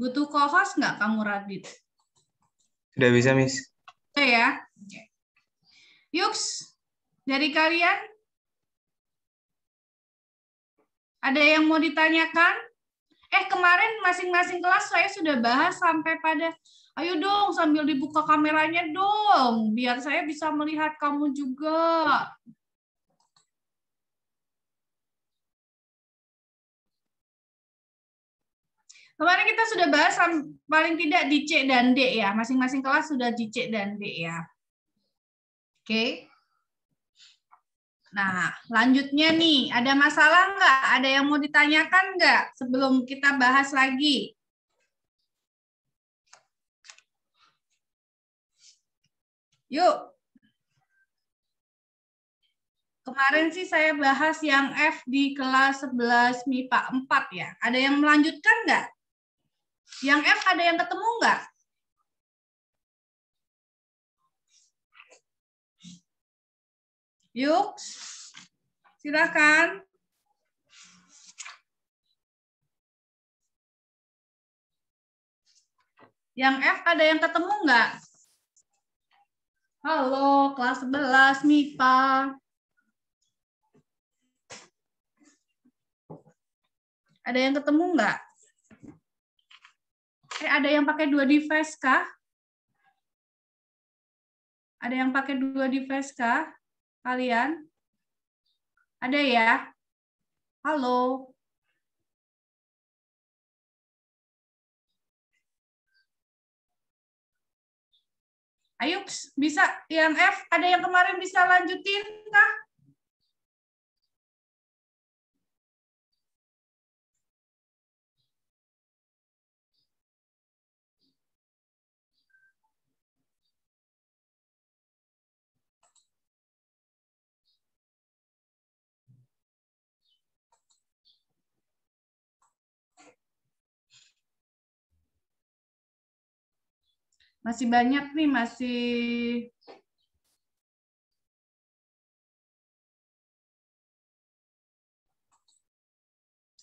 Butuh co-host nggak kamu, Radit? Sudah bisa, Miss. Oke ya. Okay. dari kalian ada yang mau ditanyakan? Eh, kemarin masing-masing kelas saya sudah bahas sampai pada ayo dong sambil dibuka kameranya dong biar saya bisa melihat kamu juga. Kemarin kita sudah bahas paling tidak di C dan D ya. Masing-masing kelas sudah di C dan D ya. Oke. Nah, lanjutnya nih, ada masalah nggak? Ada yang mau ditanyakan nggak sebelum kita bahas lagi? Yuk. Kemarin sih saya bahas yang F di kelas 11 MIPA 4 ya. Ada yang melanjutkan nggak? Yang F ada yang ketemu nggak? Yuk, silakan. Yang F ada yang ketemu nggak? Halo, kelas 11, MIPA. Ada yang ketemu nggak? ada yang pakai dua device kah? Ada yang pakai dua device kah? Kalian? Ada ya? Halo? Ayo, bisa yang F, ada yang kemarin bisa lanjutin kah? Masih banyak nih, masih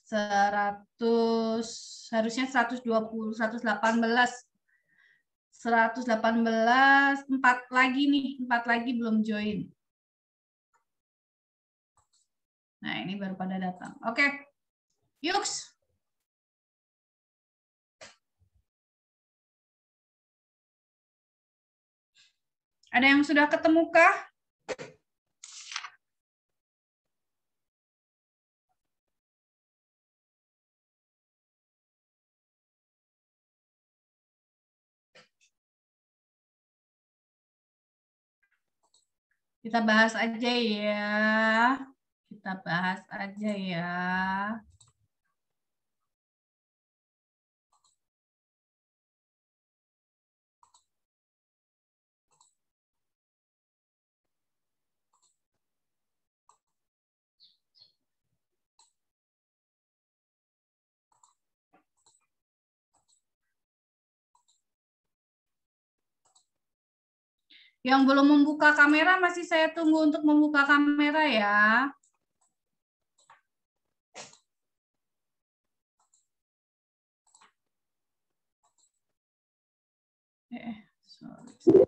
seratus harusnya seratus dua puluh seratus delapan belas seratus delapan belas empat lagi nih empat lagi belum join nah ini baru pada datang oke okay. yuks Ada yang sudah ketemukah? Kita bahas aja ya. Kita bahas aja ya. Yang belum membuka kamera masih saya tunggu untuk membuka kamera ya. Eh, sorry.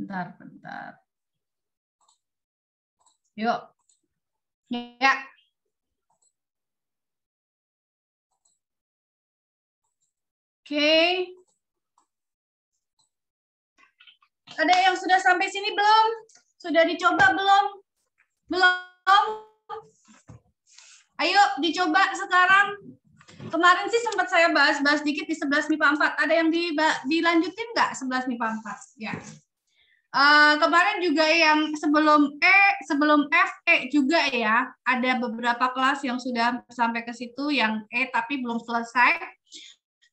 Bentar, bentar. Yuk. Ya. Oke. Ada yang sudah sampai sini belum? Sudah dicoba belum? Belum? Ayo dicoba sekarang. Kemarin sih sempat saya bahas-bahas dikit di 11 MIPA 4. Ada yang di, dilanjutin nggak 11 MIPA 4? Ya. Eh, kemarin juga yang sebelum E, sebelum F, E juga ya. Ada beberapa kelas yang sudah sampai ke situ yang E tapi belum selesai.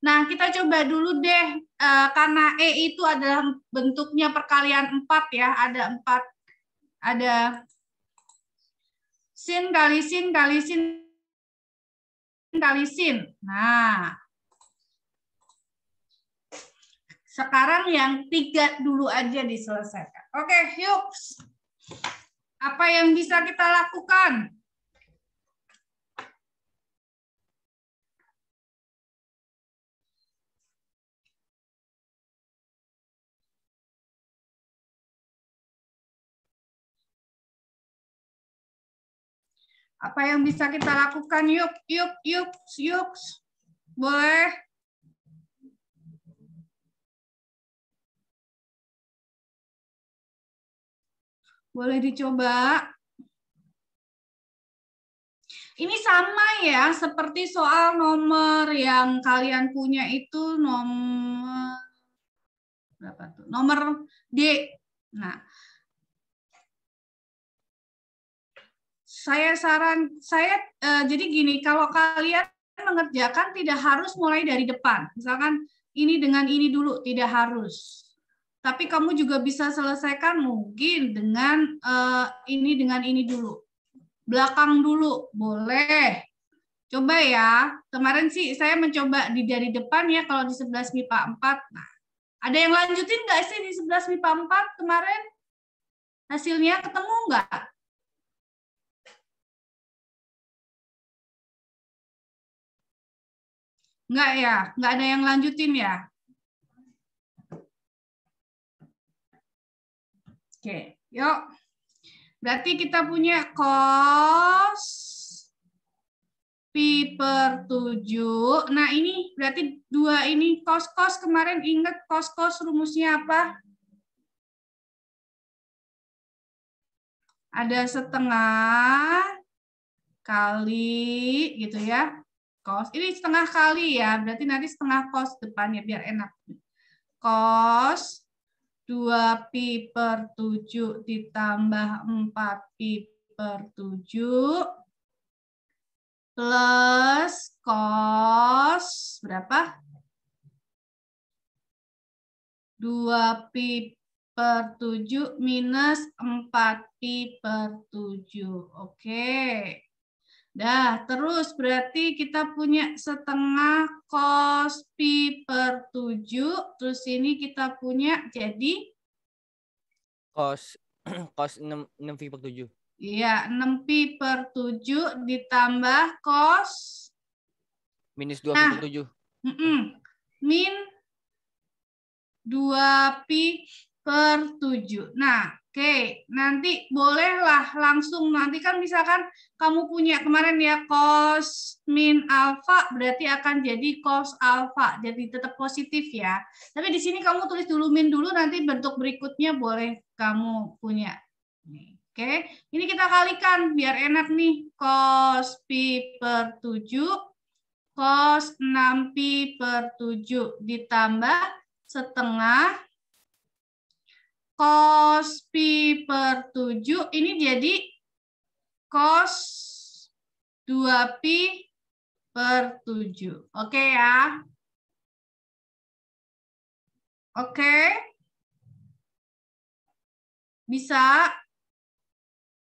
Nah, kita coba dulu deh uh, karena E itu adalah bentuknya perkalian 4 ya. Ada 4 ada sin kali sin kali sin kali sin. Nah, Sekarang yang tiga dulu aja diselesaikan. Oke, yuk. Apa yang bisa kita lakukan? apa yang bisa kita lakukan yuk yuk yuk yuk boleh Boleh dicoba. Ini sama ya, seperti soal nomor yang kalian punya itu nomor berapa tuh? Nomor D. Nah, saya saran saya eh, jadi gini, kalau kalian mengerjakan tidak harus mulai dari depan. Misalkan ini dengan ini dulu, tidak harus tapi kamu juga bisa selesaikan mungkin dengan uh, ini dengan ini dulu. Belakang dulu, boleh. Coba ya, kemarin sih saya mencoba di dari depan ya kalau di 11 MIPA 4. Nah, ada yang lanjutin nggak sih di 11 MIPA 4 kemarin? Hasilnya ketemu nggak? Nggak ya? Nggak ada yang lanjutin ya? Oke, yuk. Berarti kita punya cos pi per 7. Nah, ini berarti dua ini cos-cos kemarin ingat cos-cos rumusnya apa? Ada setengah kali gitu ya. Cos. Ini setengah kali ya, berarti nanti setengah cos depannya biar enak. Cos 2 pi per 7 ditambah 4 pi per 7 plus cos berapa? 2 pi per 7 minus 4 pi per 7. Oke. Okay. Dah, terus berarti kita punya setengah cos pi per 7. Terus ini kita punya jadi cos cos 6, 6 pi per 7. Iya, 6 pi per 7 ditambah cos minus 2 nah, pi per 7. Mm -mm, min 2 pi per 7. Nah, Oke, nanti bolehlah langsung nanti kan misalkan kamu punya kemarin ya cos min alpha berarti akan jadi cos alpha, jadi tetap positif ya. Tapi di sini kamu tulis dulu min dulu nanti bentuk berikutnya boleh kamu punya. Oke, ini kita kalikan biar enak nih cos pi per 7 cos 6 pi per 7 ditambah setengah cos pi per 7 ini jadi cos 2 pi per 7. Oke ya. Oke. Bisa?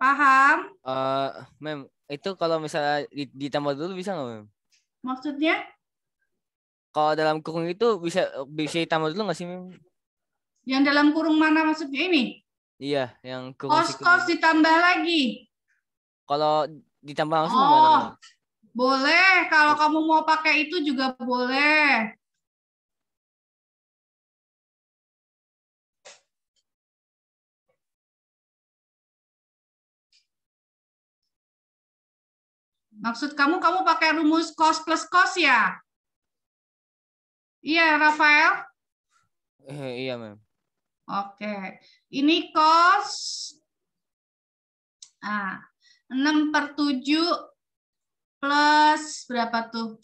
Paham? Uh, Mem, itu kalau misalnya ditambah dulu bisa nggak, Mem? Maksudnya? Kalau dalam kurung itu bisa bisa ditambah dulu nggak sih, Mem? Yang dalam kurung mana maksudnya ini? Iya, yang kurung kos-kos ditambah lagi. Kalau ditambah langsung oh, Boleh, kalau kamu mau pakai itu juga boleh. Maksud kamu, kamu pakai rumus kos plus kos ya? Iya, Rafael? Eh, iya, Mem. Oke, ini kos ah, 6 per 7 plus berapa tuh?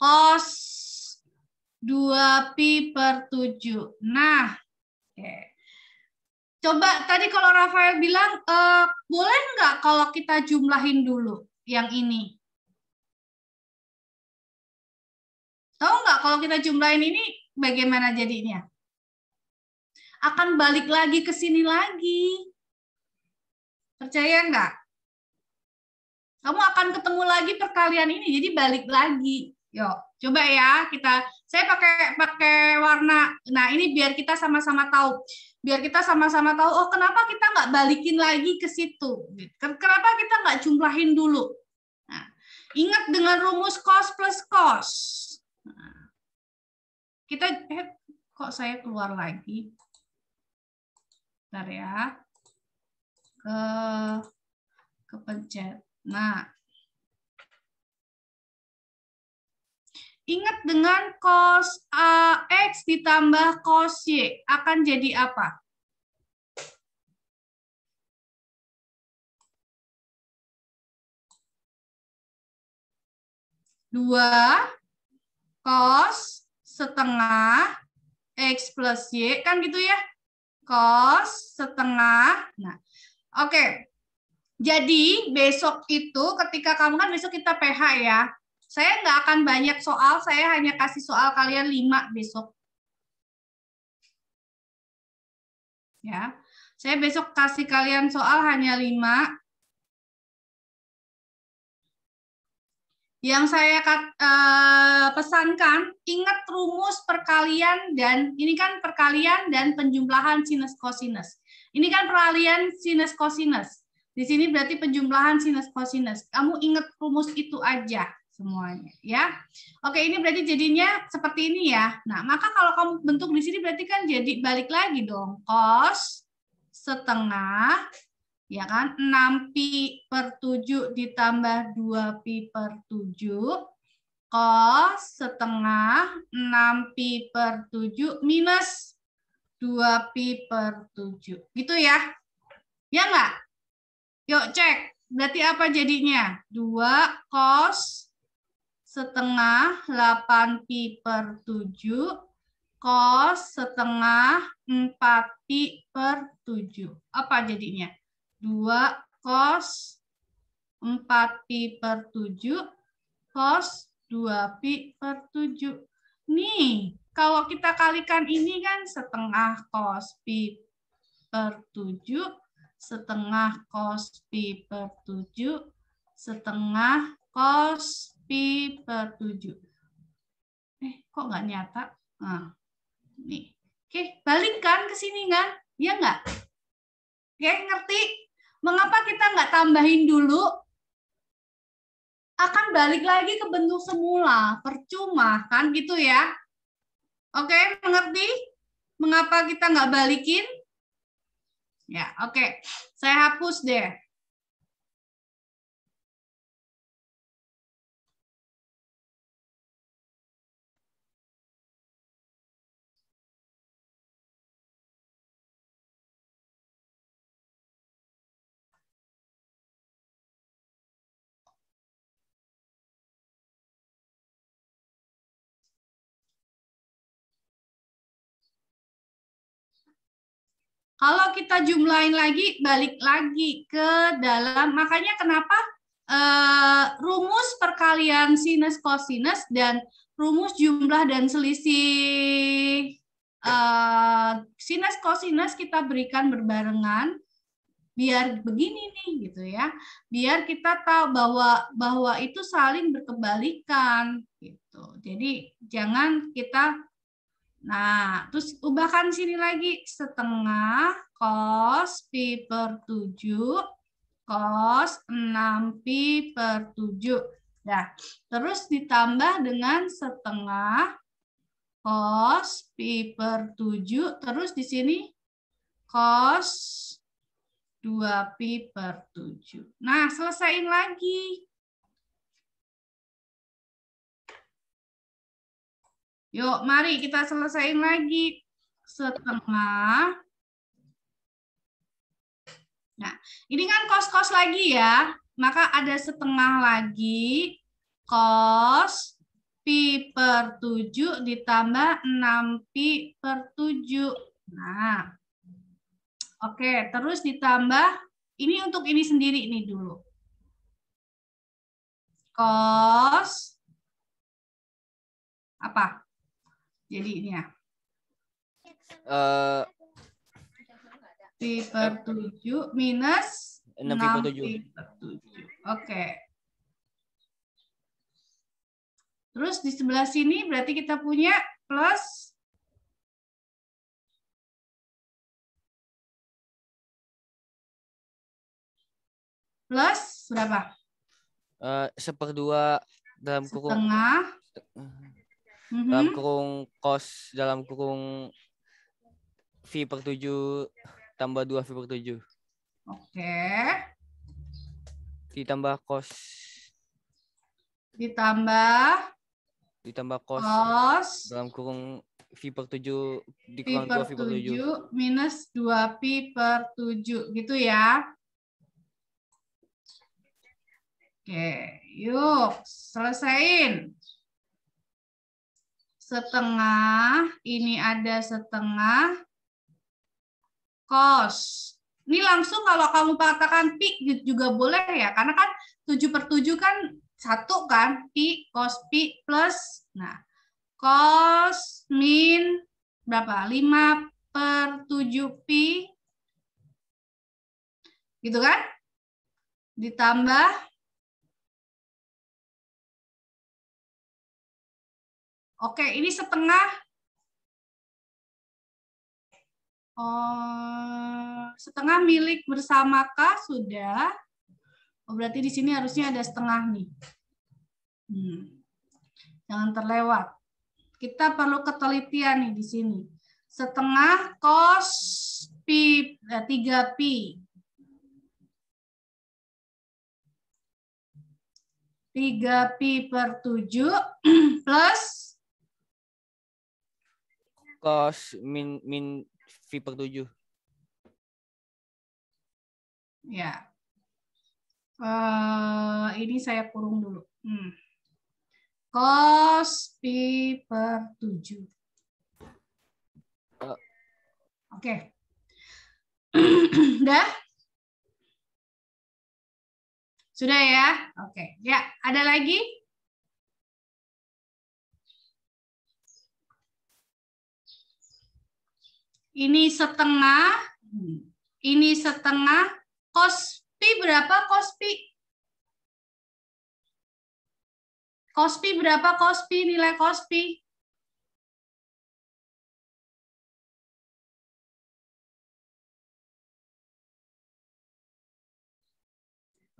Kos 2Pi per 7. Nah, oke. Coba tadi kalau Rafael bilang, eh, boleh nggak kalau kita jumlahin dulu yang ini? Tahu nggak kalau kita jumlahin ini bagaimana jadinya? akan balik lagi ke sini lagi. Percaya nggak? Kamu akan ketemu lagi perkalian ini, jadi balik lagi. Yuk, coba ya kita. Saya pakai pakai warna. Nah ini biar kita sama-sama tahu. Biar kita sama-sama tahu. Oh kenapa kita nggak balikin lagi ke situ? Kenapa kita nggak jumlahin dulu? Nah, ingat dengan rumus cos plus cos. Nah, kita eh, kok saya keluar lagi? Bentar ya. Ke kepencet. Nah. Ingat dengan cos AX X ditambah cos Y akan jadi apa? Dua cos setengah X plus Y, kan gitu ya? kos setengah. Nah, oke. Jadi besok itu ketika kamu kan besok kita PH ya. Saya nggak akan banyak soal, saya hanya kasih soal kalian lima besok. Ya. Saya besok kasih kalian soal hanya lima. yang saya uh, pesankan ingat rumus perkalian dan ini kan perkalian dan penjumlahan sinus kosinus. Ini kan perkalian sinus kosinus. Di sini berarti penjumlahan sinus kosinus. Kamu ingat rumus itu aja semuanya ya. Oke, ini berarti jadinya seperti ini ya. Nah, maka kalau kamu bentuk di sini berarti kan jadi balik lagi dong. kos setengah ya kan? 6pi per 7 ditambah 2pi per 7, kos setengah 6pi per 7 minus 2pi per 7. Gitu ya? Ya enggak? Yuk cek. Berarti apa jadinya? 2 kos setengah 8pi per 7 kos setengah 4pi per 7. Apa jadinya? 2 cos 4pi per 7 cos 2pi per 7. Nih, kalau kita kalikan ini kan setengah cos pi per 7, setengah cos pi per 7, setengah cos pi per 7. Eh, kok nggak nyata? Nah, nih. Oke, balikkan ke sini kan? Iya nggak? Oke, ngerti? Mengapa kita nggak tambahin dulu? Akan balik lagi ke bentuk semula, percuma kan gitu ya. Oke, mengerti? Mengapa kita nggak balikin? Ya, oke. Saya hapus deh. Kalau kita jumlahin lagi, balik lagi ke dalam. Makanya kenapa uh, rumus perkalian sinus kosinus dan rumus jumlah dan selisih uh, sinus kosinus kita berikan berbarengan biar begini nih gitu ya biar kita tahu bahwa bahwa itu saling berkebalikan gitu jadi jangan kita Nah, terus ubahkan sini lagi. Setengah cos pi per 7 cos 6 pi per 7. Nah, terus ditambah dengan setengah cos pi per 7. Terus di sini cos 2 pi per 7. Nah, selesaiin lagi. Yuk, mari kita selesaikan lagi. Setengah. Nah, ini kan kos-kos lagi ya. Maka ada setengah lagi. Kos pi per 7 ditambah 6 pi per 7. Nah, oke. Terus ditambah, ini untuk ini sendiri ini dulu. Kos, apa? ini jadinya. Uh, pi per 7 minus 6 pi per 7. 7. Oke. Okay. Terus di sebelah sini berarti kita punya plus plus berapa? Uh, seperdua dalam kurung. Setengah hmm dalam mm-hmm. kurung kos dalam kurung v per 7 tambah dua v per 7 oke okay. ditambah kos ditambah ditambah kos, kos dalam kurung V per 7 dikurang 2 V per 7 minus dua V per 7 gitu ya. Oke, yuk selesaiin setengah, ini ada setengah, kos. Ini langsung kalau kamu katakan pi juga boleh ya, karena kan 7 per 7 kan satu kan, pi, kos, pi, plus. Nah, kos, min, berapa? 5 per 7 pi. Gitu kan? Ditambah Oke, ini setengah Oh, setengah milik bersama K sudah. Oh, berarti di sini harusnya ada setengah nih. Hmm. Jangan terlewat. Kita perlu ketelitian nih di sini. Setengah kos pi eh, 3 pi. tiga pi per tujuh plus cos min min v per 7. Ya. Uh, ini saya kurung dulu. Hmm. Cos v per 7. Uh. Eh. Oke. Okay. Udah? Sudah ya? Oke. Okay. Ya, ada lagi? Ini setengah, ini setengah. kospi pi berapa kospi pi? Cos pi berapa kospi pi? Nilai kospi pi?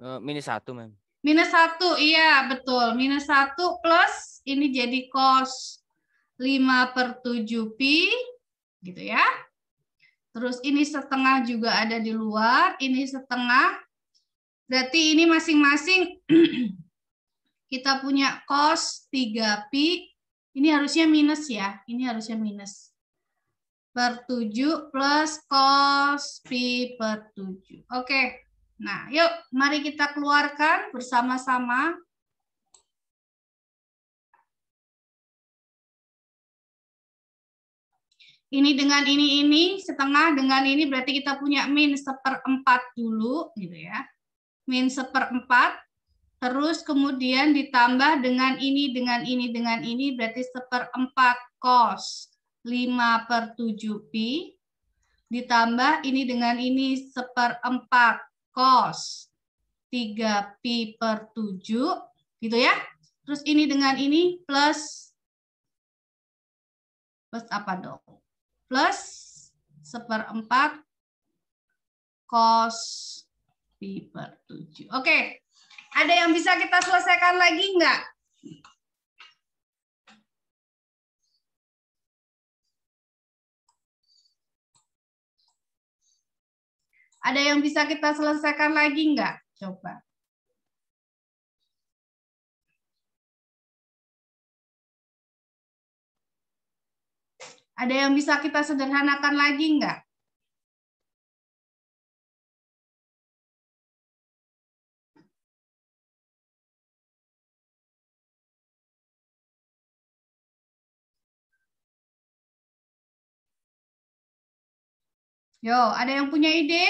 Eh, minus satu, mem. Minus satu, iya betul. Minus satu plus ini jadi cos lima per tujuh pi, gitu ya. Terus ini setengah juga ada di luar, ini setengah. Berarti ini masing-masing kita punya cos 3 p Ini harusnya minus ya, ini harusnya minus. Per 7 plus cos P per 7. Oke, nah yuk mari kita keluarkan bersama-sama. ini dengan ini ini setengah dengan ini berarti kita punya min seperempat dulu gitu ya min seperempat terus kemudian ditambah dengan ini dengan ini dengan ini berarti seperempat cos 5 per 7 pi ditambah ini dengan ini seperempat cos 3 pi per 7 gitu ya terus ini dengan ini plus plus apa dong plus seperempat cos pi per 7. Oke, ada yang bisa kita selesaikan lagi enggak? Ada yang bisa kita selesaikan lagi enggak? Coba. Ada yang bisa kita sederhanakan lagi enggak? Yo, ada yang punya ide?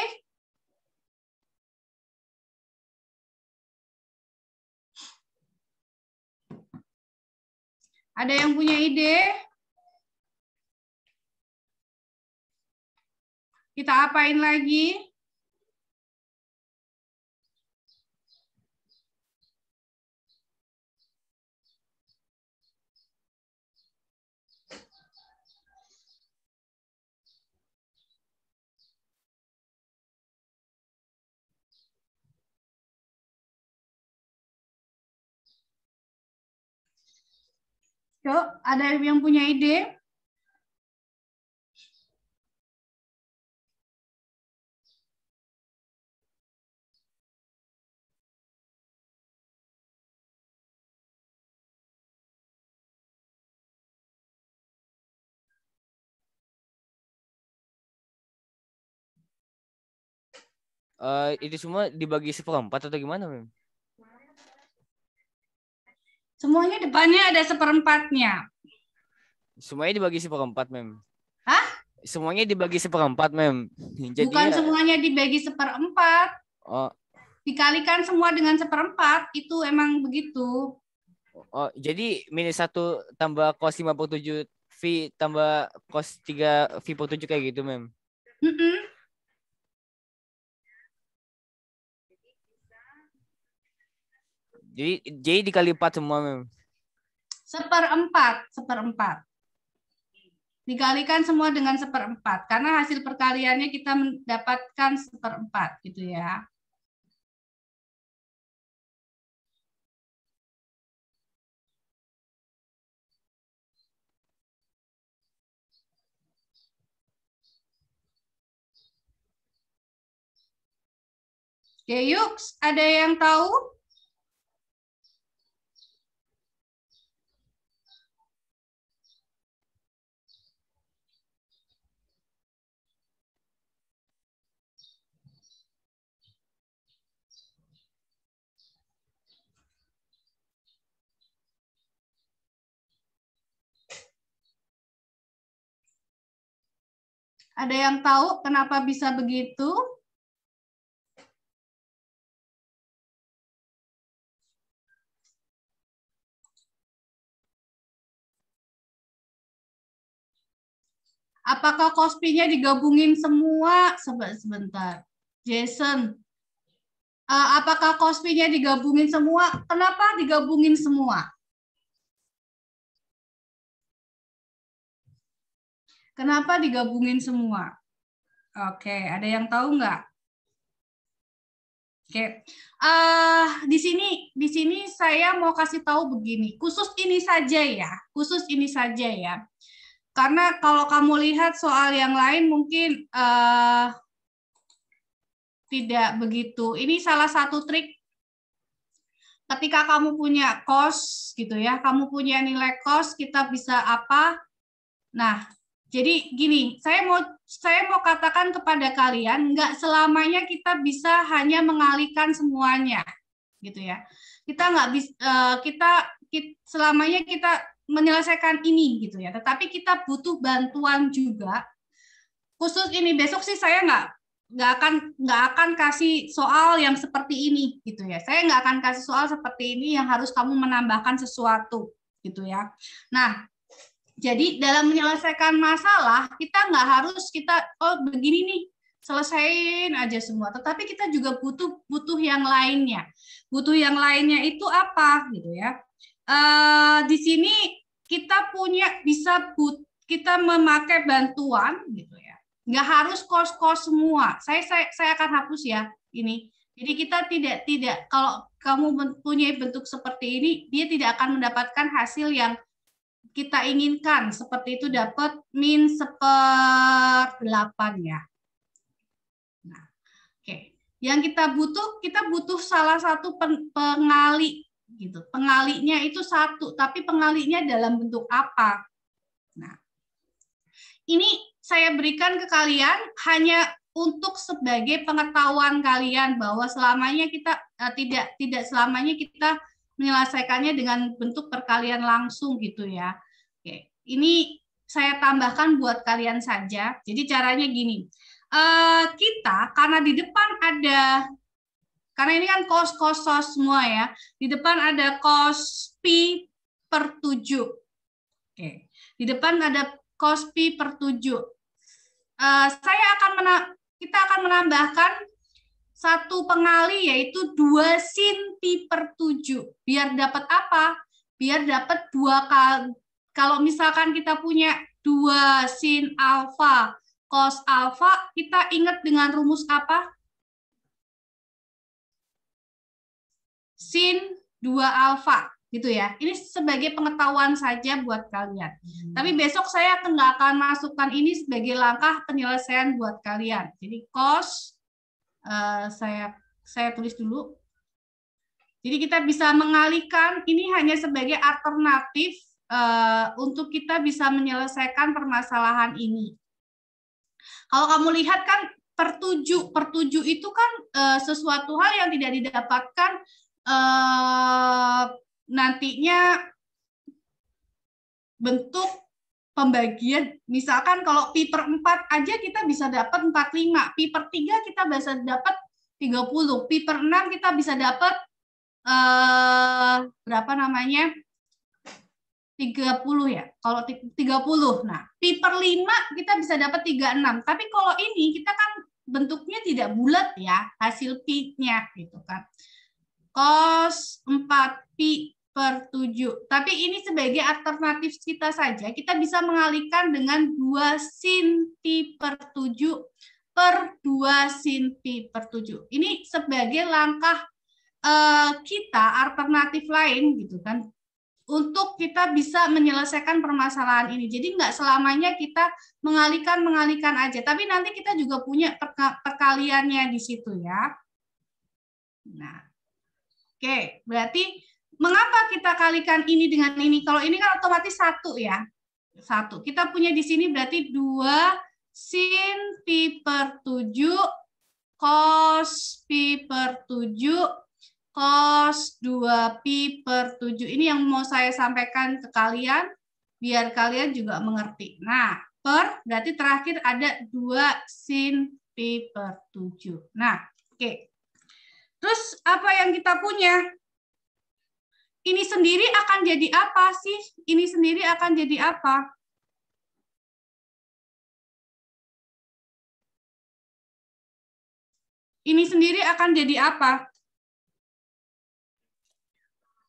Ada yang punya ide? Kita apain lagi? Yuk, ada yang punya ide? uh, itu semua dibagi seperempat atau gimana mem? Semuanya depannya ada seperempatnya. Semuanya dibagi seperempat Mem. Hah? Semuanya dibagi seperempat Mem. Jadi Bukan ya... semuanya dibagi seperempat. Oh. Dikalikan semua dengan seperempat, itu emang begitu. Oh, jadi minus satu tambah cos 57 V tambah cos 3 V per 7 kayak gitu, Mem? Mm -mm. Jadi J dikali empat semua mem. Seperempat, seperempat. Dikalikan semua dengan seperempat karena hasil perkaliannya kita mendapatkan seperempat gitu ya. Oke, yuk, ada yang tahu? Ada yang tahu kenapa bisa begitu? Apakah kospinya digabungin semua? Sebentar. Jason, eh, apakah kospinya digabungin semua? Kenapa digabungin semua? Kenapa digabungin semua? Oke, ada yang tahu nggak? Oke, uh, di sini di sini saya mau kasih tahu begini, khusus ini saja ya, khusus ini saja ya, karena kalau kamu lihat soal yang lain mungkin uh, tidak begitu. Ini salah satu trik ketika kamu punya cost gitu ya, kamu punya nilai cost, kita bisa apa? Nah, jadi gini, saya mau saya mau katakan kepada kalian, nggak selamanya kita bisa hanya mengalihkan semuanya, gitu ya. Kita nggak bisa eh, kita, kita selamanya kita menyelesaikan ini gitu ya. Tetapi kita butuh bantuan juga. Khusus ini besok sih saya nggak nggak akan nggak akan kasih soal yang seperti ini gitu ya. Saya nggak akan kasih soal seperti ini yang harus kamu menambahkan sesuatu gitu ya. Nah, jadi dalam menyelesaikan masalah kita nggak harus kita oh begini nih selesaiin aja semua. Tetapi kita juga butuh butuh yang lainnya. Butuh yang lainnya itu apa gitu ya? Uh, di sini kita punya bisa but, kita memakai bantuan gitu ya. Nggak harus kos-kos semua. Saya, saya saya akan hapus ya ini. Jadi kita tidak tidak kalau kamu mempunyai bentuk seperti ini, dia tidak akan mendapatkan hasil yang kita inginkan seperti itu dapat min seper 8 ya. Nah, oke. Okay. Yang kita butuh, kita butuh salah satu pengali gitu. Pengalinya itu satu, tapi pengalinya dalam bentuk apa? Nah, ini saya berikan ke kalian hanya untuk sebagai pengetahuan kalian bahwa selamanya kita eh, tidak tidak selamanya kita menyelesaikannya dengan bentuk perkalian langsung gitu ya. Oke, ini saya tambahkan buat kalian saja. Jadi caranya gini, eh, kita karena di depan ada karena ini kan kos kos kos semua ya. Di depan ada kos pi per 7. Oke. Di depan ada kos pi per 7. Eh, saya akan mena kita akan menambahkan satu pengali yaitu 2 sinti per 7. Biar dapat apa? Biar dapat dua kali. Kalau misalkan kita punya 2 sin alfa cos alfa, kita ingat dengan rumus apa? Sin 2 alfa gitu ya. Ini sebagai pengetahuan saja buat kalian. Hmm. Tapi besok saya nggak akan masukkan ini sebagai langkah penyelesaian buat kalian. Jadi cos Eh, saya saya tulis dulu. Jadi kita bisa mengalihkan ini hanya sebagai alternatif uh, untuk kita bisa menyelesaikan permasalahan ini. Kalau kamu lihat kan pertuju pertuju itu kan uh, sesuatu hal yang tidak didapatkan uh, nantinya bentuk pembagian misalkan kalau pi per 4 aja kita bisa dapat 45, pi per 3 kita bisa dapat 30, pi per 6 kita bisa dapat eh, berapa namanya? 30 ya. Kalau 30. Nah, pi per 5 kita bisa dapat 36. Tapi kalau ini kita kan bentuknya tidak bulat ya hasil pi-nya gitu kan. Cos 4 pi per 7. Tapi ini sebagai alternatif kita saja. Kita bisa mengalihkan dengan 2 sinti per 7 per 2 sinti per 7. Ini sebagai langkah uh, kita alternatif lain gitu kan untuk kita bisa menyelesaikan permasalahan ini. Jadi nggak selamanya kita mengalihkan-mengalihkan aja, tapi nanti kita juga punya perkaliannya di situ ya. Nah, oke, berarti mengapa kita kalikan ini dengan ini? Kalau ini kan otomatis satu ya. Satu. Kita punya di sini berarti 2 sin pi per 7 cos pi per 7 cos 2 pi per 7. Ini yang mau saya sampaikan ke kalian biar kalian juga mengerti. Nah, per berarti terakhir ada 2 sin pi per 7. Nah, oke. Okay. Terus apa yang kita punya? ini sendiri akan jadi apa sih? Ini sendiri akan jadi apa? Ini sendiri akan jadi apa?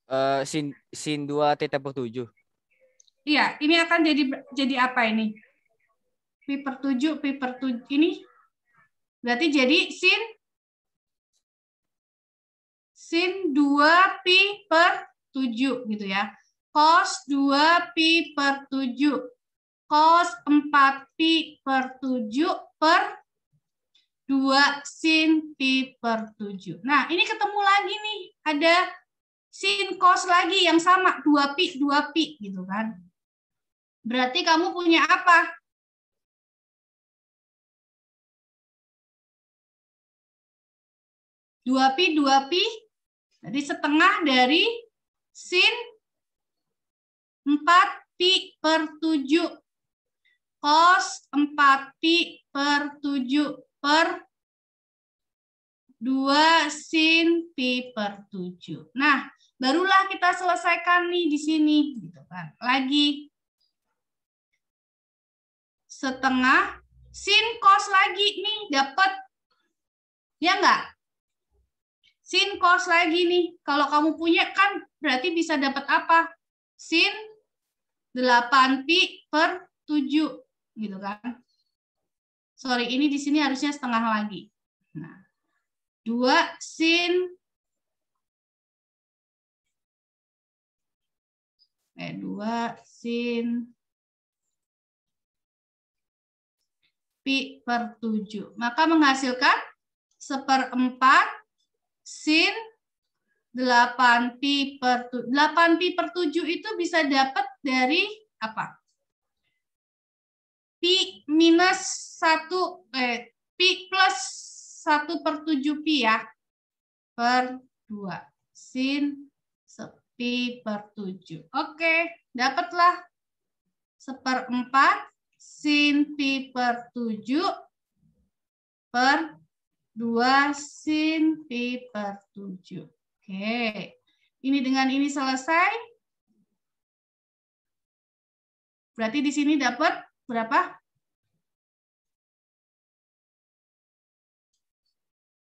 Uh, sin sin 2 t per 7. Iya, ini akan jadi jadi apa ini? Pi per 7, pi per 7 ini berarti jadi sin sin 2 pi per 7 gitu ya. Cos 2pi per 7. Cos 4pi per 7 per 2 sin pi per 7. Nah, ini ketemu lagi nih. Ada sin cos lagi yang sama. 2pi, 2pi gitu kan. Berarti kamu punya apa? dua pi dua pi jadi setengah dari Sin 4 pi per 7. Cos 4 pi per 7 per 2 sin pi per 7. Nah, barulah kita selesaikan nih di sini gitu kan. Lagi setengah sin cos lagi nih dapat ya enggak? Sin cos lagi nih. Kalau kamu punya kan berarti bisa dapat apa? Sin 8pi per 7 gitu kan. Sorry, ini di sini harusnya setengah lagi. Nah, 2 sin eh 2 sin pi per 7. Maka menghasilkan seperempat sin 8 pi per 7. 8 pi per 7 itu bisa dapat dari apa? Pi minus 1 eh pi plus 1 per 7 pi ya. Per 2 sin pi per 7. Oke, dapatlah 1 per 4 sin pi per 7 per 2 sin pi per 7. Oke. Ini dengan ini selesai. Berarti di sini dapat berapa?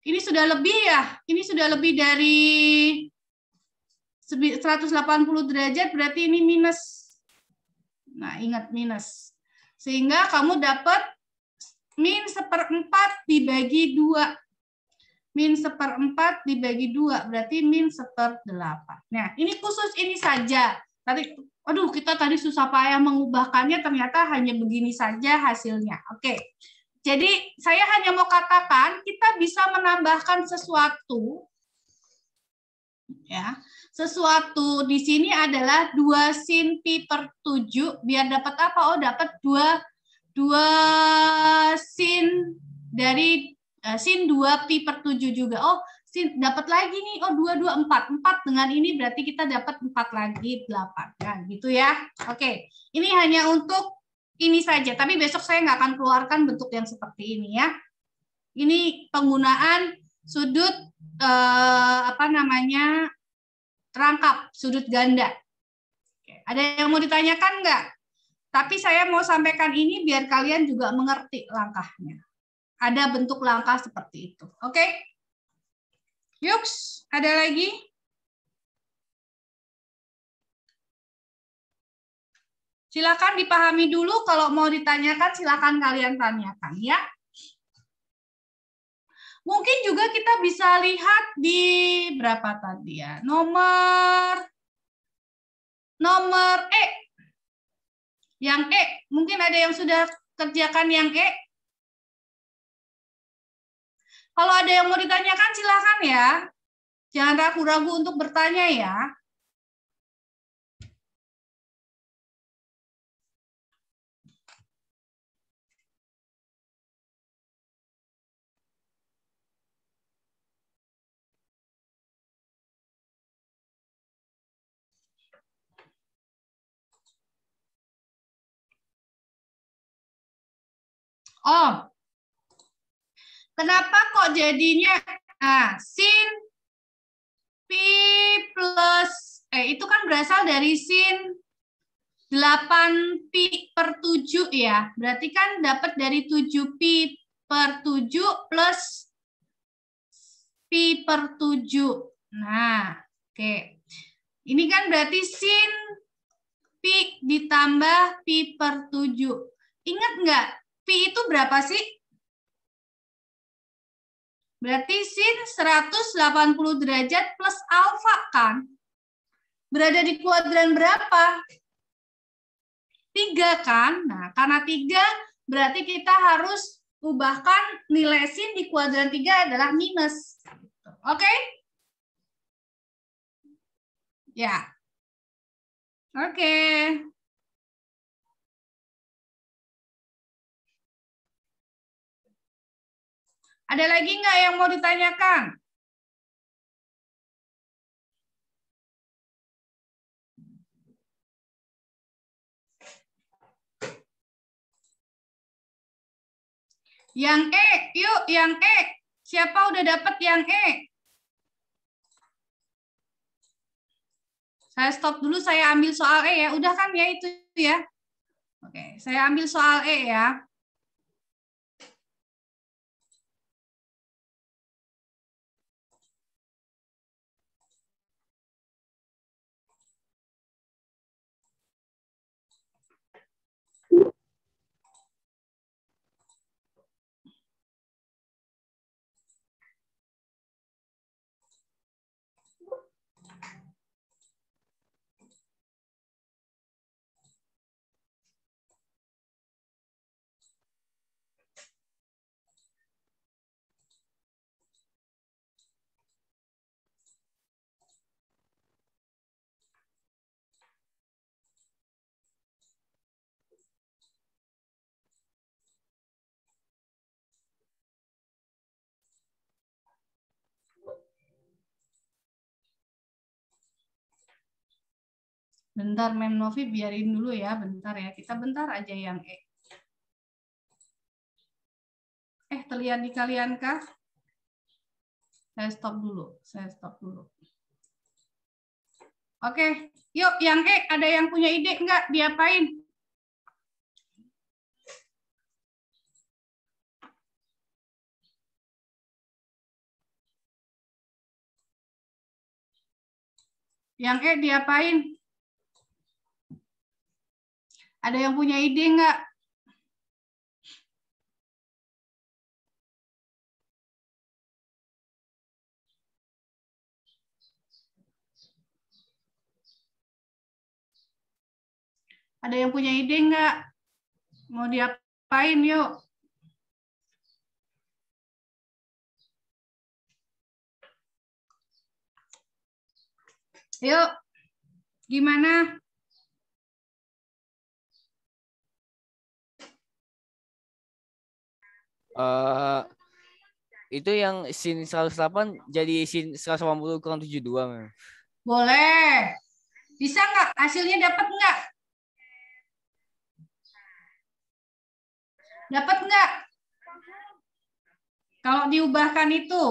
Ini sudah lebih ya? Ini sudah lebih dari 180 derajat, berarti ini minus. Nah, ingat minus. Sehingga kamu dapat min seperempat dibagi dua min seperempat dibagi dua berarti min seperdelapan. Nah ini khusus ini saja. Tadi, aduh kita tadi susah payah mengubahkannya ternyata hanya begini saja hasilnya. Oke, jadi saya hanya mau katakan kita bisa menambahkan sesuatu, ya sesuatu di sini adalah dua sin pi per tujuh biar dapat apa? Oh dapat dua dua sin dari sin 2 pi per 7 juga. Oh, sin dapat lagi nih. Oh, 2 2 4. 4 dengan ini berarti kita dapat 4 lagi 8. kan nah, gitu ya. Oke. Ini hanya untuk ini saja, tapi besok saya nggak akan keluarkan bentuk yang seperti ini ya. Ini penggunaan sudut eh, apa namanya? rangkap sudut ganda. Ada yang mau ditanyakan nggak? Tapi saya mau sampaikan ini biar kalian juga mengerti langkahnya ada bentuk langkah seperti itu. Oke? Okay? Yuks, ada lagi? Silakan dipahami dulu kalau mau ditanyakan silakan kalian tanyakan ya. Mungkin juga kita bisa lihat di berapa tadi ya? Nomor nomor E. Yang E, mungkin ada yang sudah kerjakan yang E? Kalau ada yang mau ditanyakan silahkan ya. Jangan ragu-ragu untuk bertanya ya. Oh, Kenapa kok jadinya nah, sin P plus, eh itu kan berasal dari sin 8 P per 7 ya. Berarti kan dapat dari 7 P per 7 plus P per 7. Nah, oke. Okay. Ini kan berarti sin P ditambah P per 7. Ingat nggak? P itu berapa sih? Berarti sin 180 derajat plus alfa kan? Berada di kuadran berapa? tiga kan? Nah, karena tiga berarti kita harus ubahkan nilai sin di kuadran tiga adalah minus. Oke? Okay? Ya. Oke. Okay. Ada lagi nggak yang mau ditanyakan? Yang E, yuk yang E. Siapa udah dapat yang E? Saya stop dulu, saya ambil soal E ya. Udah kan ya itu ya. Oke, saya ambil soal E ya. Bentar Mem Novi biarin dulu ya, bentar ya. Kita bentar aja yang E. Eh, terlihat di kalian kah? Saya stop dulu, saya stop dulu. Oke, yuk yang E, ada yang punya ide enggak diapain? Yang E diapain? Ada yang punya ide nggak? Ada yang punya ide nggak? Mau diapain yuk? Yuk, gimana? uh, itu yang sin 108 jadi sin 180 kurang 72 man. Boleh. Bisa nggak? Hasilnya dapat nggak? Dapat nggak? Kalau diubahkan itu.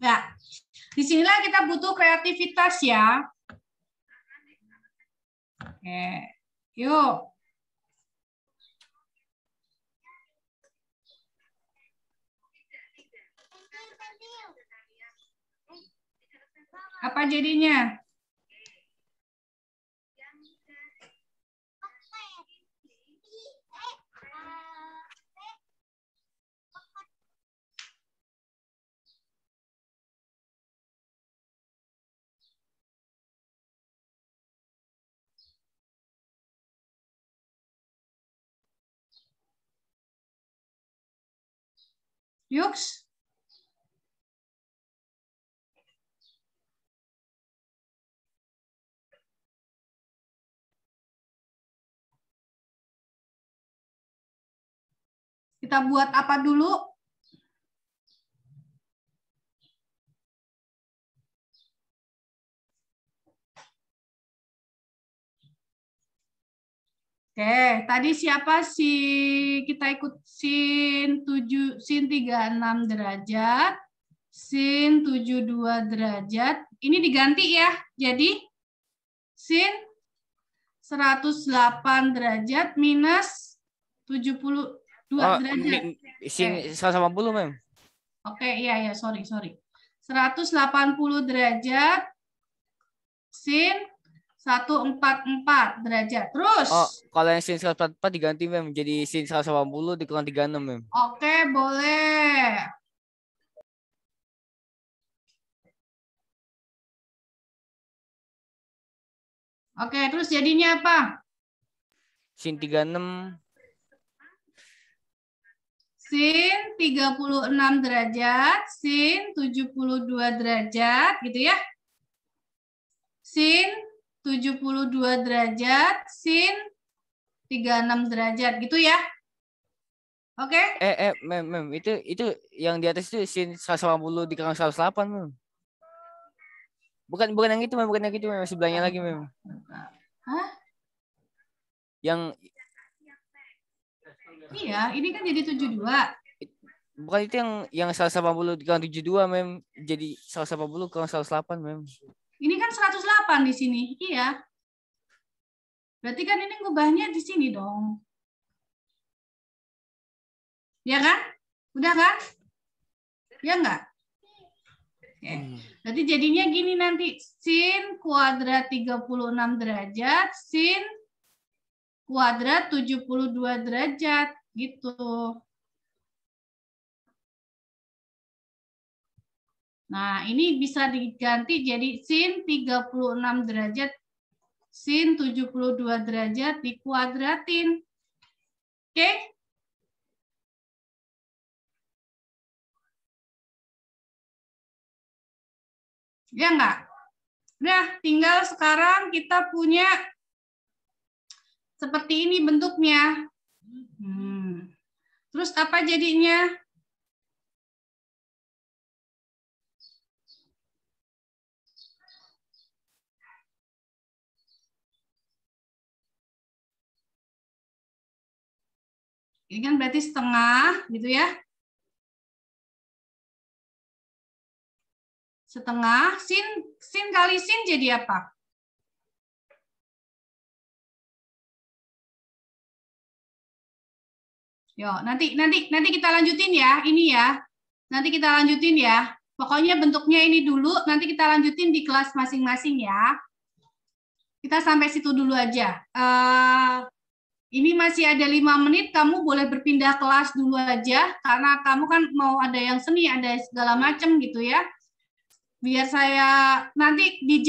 Nggak. Ya. di Disinilah kita butuh kreativitas ya. Oke. Yuk. Apa jadinya? Yuks? Kita buat apa dulu? Oke, tadi siapa sih kita ikut sin 7 sin 36 derajat, sin 72 derajat. Ini diganti ya. Jadi sin 108 derajat minus 70 Dua oh, derajat. Sing sama puluh mem. Oke, okay, iya iya, sorry, sorry. 180 derajat sin 144 derajat. Terus. Oh, kalau yang sin 144 diganti mem jadi sin 180 dikurang 36 mem. Oke, okay, boleh. Oke, terus jadinya apa? Sin 36 sin 36 derajat, sin 72 derajat gitu ya. Sin 72 derajat, sin 36 derajat gitu ya. Oke. Okay? Eh eh mem, mem itu itu yang di atas itu sin 180 dikurang 108, Mem. Bukan bukan yang itu, mem. bukan yang itu, mem. sebelahnya lagi, Mem. Hah? Yang Iya, ini kan jadi 72. Bukan itu yang yang 180 dikurang 72, Mem. Jadi 180 kurang 108, Mem. Ini kan 108 di sini. Iya. Berarti kan ini ngubahnya di sini dong. Ya kan? Udah kan? Ya enggak? Oke. Okay. Hmm. Berarti jadinya gini nanti sin kuadrat 36 derajat sin kuadrat 72 derajat gitu. Nah, ini bisa diganti jadi sin 36 derajat sin 72 derajat dikuadratin. Oke? Okay? Ya enggak? Nah, tinggal sekarang kita punya seperti ini bentuknya. Hmm. Terus apa jadinya? Ini kan berarti setengah gitu ya. Setengah, sin, sin kali sin jadi apa? Yo, nanti nanti nanti kita lanjutin ya ini ya. Nanti kita lanjutin ya. Pokoknya bentuknya ini dulu, nanti kita lanjutin di kelas masing-masing ya. Kita sampai situ dulu aja. Uh, ini masih ada lima menit, kamu boleh berpindah kelas dulu aja, karena kamu kan mau ada yang seni, ada segala macam gitu ya. Biar saya nanti di